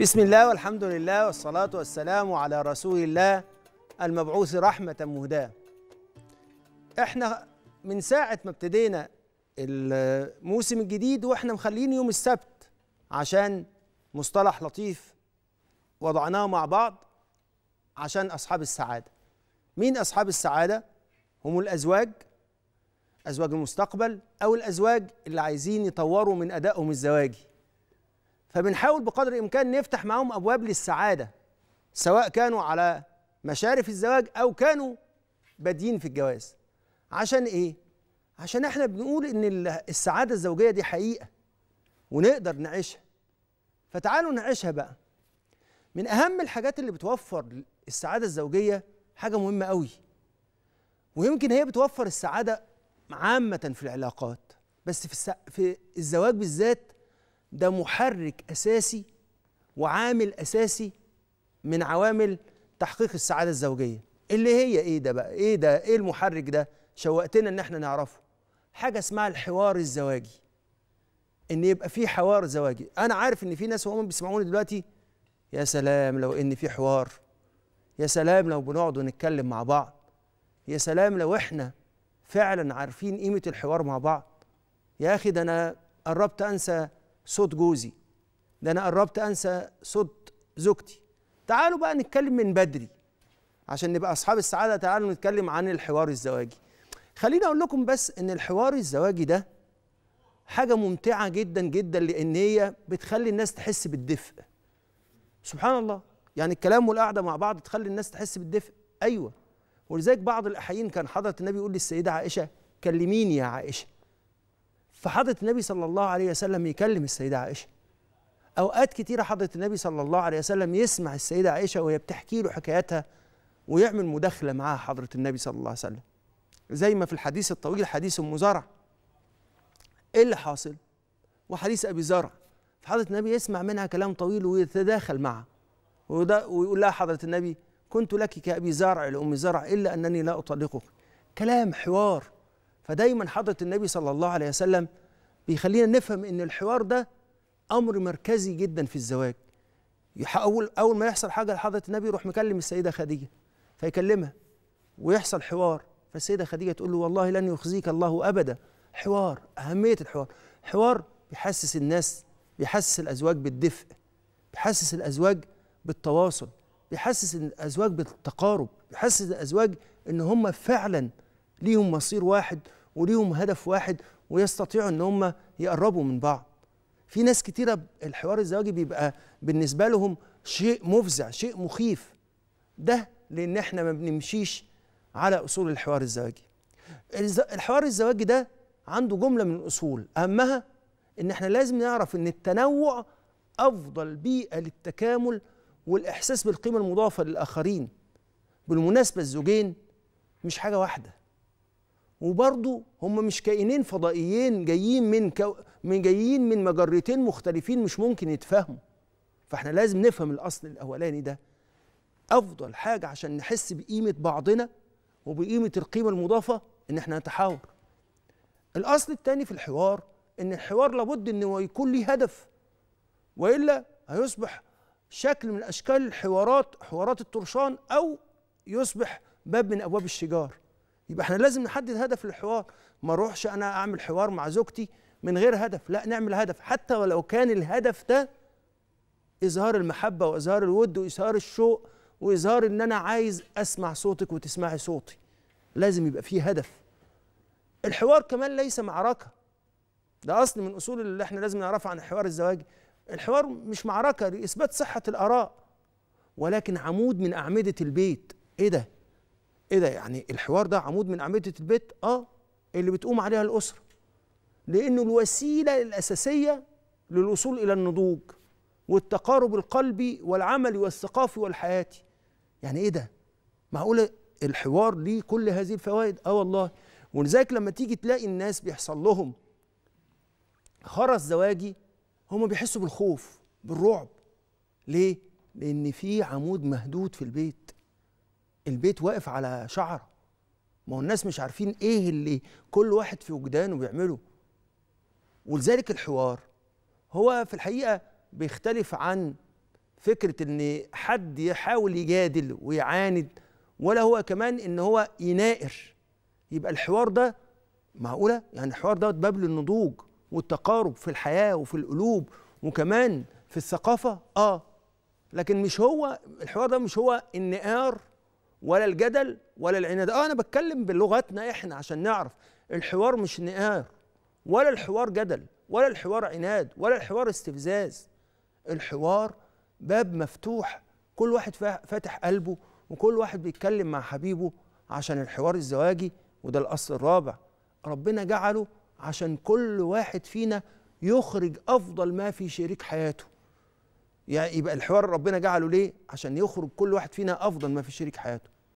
بسم الله والحمد لله والصلاة والسلام على رسول الله المبعوث رحمة مهداة احنا من ساعة ما ابتدينا الموسم الجديد واحنا مخلين يوم السبت عشان مصطلح لطيف وضعناه مع بعض عشان أصحاب السعادة مين أصحاب السعادة؟ هم الأزواج أزواج المستقبل أو الأزواج اللي عايزين يطوروا من أدائهم الزواجي فبنحاول بقدر الامكان نفتح معاهم ابواب للسعاده سواء كانوا على مشارف الزواج او كانوا بادين في الجواز عشان ايه عشان احنا بنقول ان السعاده الزوجيه دي حقيقه ونقدر نعيشها فتعالوا نعيشها بقى من اهم الحاجات اللي بتوفر السعاده الزوجيه حاجه مهمه قوي ويمكن هي بتوفر السعاده عامه في العلاقات بس في في الزواج بالذات ده محرك اساسي وعامل اساسي من عوامل تحقيق السعاده الزوجيه اللي هي ايه ده بقى ايه ده ايه المحرك ده شوقتنا ان احنا نعرفه حاجه اسمها الحوار الزواجي ان يبقى في حوار زواجي انا عارف ان في ناس هم بيسمعوني دلوقتي يا سلام لو ان في حوار يا سلام لو بنقعد ونتكلم مع بعض يا سلام لو احنا فعلا عارفين قيمه الحوار مع بعض يا اخي ده انا قربت انسى صوت جوزي ده انا قربت انسى صوت زوجتي تعالوا بقى نتكلم من بدري عشان نبقى اصحاب السعاده تعالوا نتكلم عن الحوار الزواجي خليني اقول لكم بس ان الحوار الزواجي ده حاجه ممتعه جدا جدا لان هي بتخلي الناس تحس بالدفء سبحان الله يعني الكلام والقعده مع بعض تخلي الناس تحس بالدفء ايوه ولذلك بعض الاحيين كان حضره النبي يقول للسيده عائشه كلميني يا عائشه فحضرة النبي صلى الله عليه وسلم يكلم السيدة عائشة أوقات كتيرة حضرة النبي صلى الله عليه وسلم يسمع السيدة عائشة وهي بتحكي له حكاياتها ويعمل مداخلة معها حضرة النبي صلى الله عليه وسلم زي ما في الحديث الطويل حديث أم زرع إيه اللي حاصل؟ وحديث أبي زرع فحضرة النبي يسمع منها كلام طويل ويتداخل معها ويقول لها حضرة النبي كنت لك كأبي زرع لأم زرع إلا أنني لا أطلقك كلام حوار فدايما حضرة النبي صلى الله عليه وسلم بيخلينا نفهم ان الحوار ده امر مركزي جدا في الزواج اول اول ما يحصل حاجه لحضره النبي يروح مكلم السيده خديجه فيكلمها ويحصل حوار فالسيده خديجه تقول له والله لن يخزيك الله ابدا حوار اهميه الحوار حوار بيحسس الناس بيحسس الازواج بالدفء بيحسس الازواج بالتواصل بيحسس الازواج بالتقارب بيحسس الازواج ان هم فعلا ليهم مصير واحد وليهم هدف واحد ويستطيعوا ان هم يقربوا من بعض في ناس كتيره الحوار الزواجي بيبقى بالنسبه لهم شيء مفزع شيء مخيف ده لان احنا ما بنمشيش على اصول الحوار الزواجي الحوار الزواجي ده عنده جمله من الاصول اهمها ان احنا لازم نعرف ان التنوع افضل بيئه للتكامل والاحساس بالقيمه المضافه للاخرين بالمناسبه الزوجين مش حاجه واحده وبرضه هم مش كائنين فضائيين جايين من كو... من جايين من مجرتين مختلفين مش ممكن يتفهموا فاحنا لازم نفهم الاصل الاولاني ده افضل حاجه عشان نحس بقيمه بعضنا وبقيمه القيمه المضافه ان احنا نتحاور الاصل الثاني في الحوار ان الحوار لابد ان يكون ليه هدف والا هيصبح شكل من اشكال الحوارات حوارات الطرشان او يصبح باب من ابواب الشجار يبقى احنا لازم نحدد هدف للحوار ما اروحش انا اعمل حوار مع زوجتي من غير هدف لا نعمل هدف حتى ولو كان الهدف ده اظهار المحبه واظهار الود واظهار الشوق واظهار ان انا عايز اسمع صوتك وتسمعي صوتي لازم يبقى فيه هدف الحوار كمان ليس معركه ده اصل من اصول اللي احنا لازم نعرفه عن الحوار الزواجي الحوار مش معركه لاثبات صحه الاراء ولكن عمود من اعمده البيت ايه ده ايه ده يعني الحوار ده عمود من اعمده البيت اه اللي بتقوم عليها الاسره لانه الوسيله الاساسيه للوصول الى النضوج والتقارب القلبي والعملي والثقافي والحياتي يعني ايه ده معقوله الحوار ليه كل هذه الفوائد اه والله ولذلك لما تيجي تلاقي الناس بيحصل لهم خرس زواجي هم بيحسوا بالخوف بالرعب ليه لان في عمود مهدود في البيت البيت واقف على شعره ما هو الناس مش عارفين ايه اللي كل واحد في وجدانه بيعمله ولذلك الحوار هو في الحقيقه بيختلف عن فكره ان حد يحاول يجادل ويعاند ولا هو كمان ان هو يناقش يبقى الحوار ده معقوله يعني الحوار ده باب للنضوج والتقارب في الحياه وفي القلوب وكمان في الثقافه اه لكن مش هو الحوار ده مش هو النقار ولا الجدل ولا العناد اه انا بتكلم بلغتنا احنا عشان نعرف الحوار مش نقار ولا الحوار جدل ولا الحوار عناد ولا الحوار استفزاز الحوار باب مفتوح كل واحد فاتح قلبه وكل واحد بيتكلم مع حبيبه عشان الحوار الزواجي وده الاصل الرابع ربنا جعله عشان كل واحد فينا يخرج افضل ما في شريك حياته يعني يبقى الحوار ربنا جعله ليه عشان يخرج كل واحد فينا افضل ما في شريك حياته